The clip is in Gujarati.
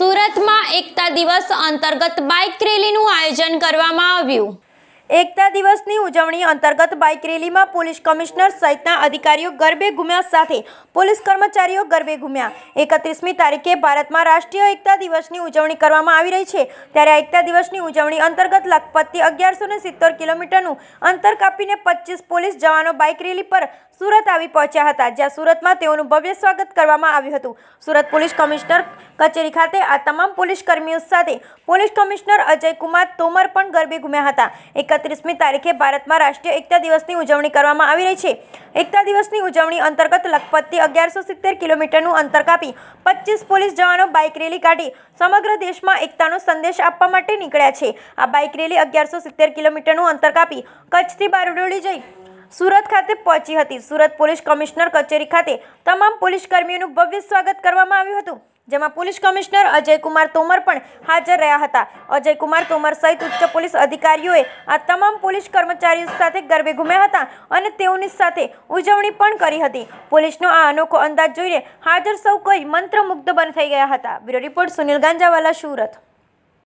સુરતમાં એકતા દિવસ અંતર્ગત બાઇક રેલીનું આયોજન કરવામાં આવ્યું એકતા દિવસની ઉજવણી અંતર્ગત બાઇક રેલીમાં પોલીસ કમિશનર સહિતના અધિકારીઓ ગરબે ઘૂમ્યા સાથે પોલીસ કર્મચારીઓ ગરબે ઘૂમ્યા એકત્રીસમી તારીખે ભારતમાં રાષ્ટ્રીય એકતા દિવસની ઉજવણી કરવામાં આવી રહી છે ત્યારે એકતા દિવસની ઉજવણી અંતર્ગત લખપતથી અગિયારસો ને સિત્તોર કિલોમીટરનું અંતર કાપીને પચીસ પોલીસ જવાનો બાઇક રેલી પર સુરત આવી પહોંચ્યા હતા જ્યાં સુરતમાં તેઓનું ભવ્ય સ્વાગત કરવામાં આવ્યું હતું સુરત પોલીસ કમિશનર કચેરી ખાતે આ તમામ પોલીસ કર્મીઓ સાથે પોલીસ કમિશનર અજય કુમાર તોમર પણ ગરબે ઘૂમ્યા હતા એકત્રીસમી તારીખે ભારતમાં રાષ્ટ્રીય એકતા દિવસની ઉજવણી કરવામાં આવી રહી છે એકતા દિવસની ઉજવણી અંતર્ગત લખપતથી અગિયારસો સિત્તેર કિલોમીટરનું અંતર કાપી પચીસ પોલીસ જવાનો બાઇક રેલી કાઢી સમગ્ર દેશમાં એકતાનો સંદેશ આપવા માટે નીકળ્યા છે આ બાઇક રેલી અગિયારસો સિત્તેર કિલોમીટરનું અંતર કાપી કચ્છથી બારડોલી જઈ સુરત ખાતે પહોંચી હતી સુરત પોલીસ કમિશનર કચેરી ખાતે તમામ પોલીસ કર્મીઓનું ભવ્ય સ્વાગત કરવામાં આવ્યું હતું જેમાં પોલીસ કમિશનર અજયકુમાર તોમર પણ હાજર રહ્યા હતા અજયકુમાર તોમર સહિત ઉચ્ચ પોલીસ અધિકારીઓએ આ તમામ પોલીસ કર્મચારીઓ સાથે ગરબે ઘૂમ્યા હતા અને તેઓની સાથે ઉજવણી પણ કરી હતી પોલીસનો આ અનોખો અંદાજ જોઈને હાજર સૌ કોઈ મંત્રમુગ્ધ બંધ થઈ ગયા હતા બ્યુરો રિપોર્ટ સુનિલ ગાંજાવાલા સુરત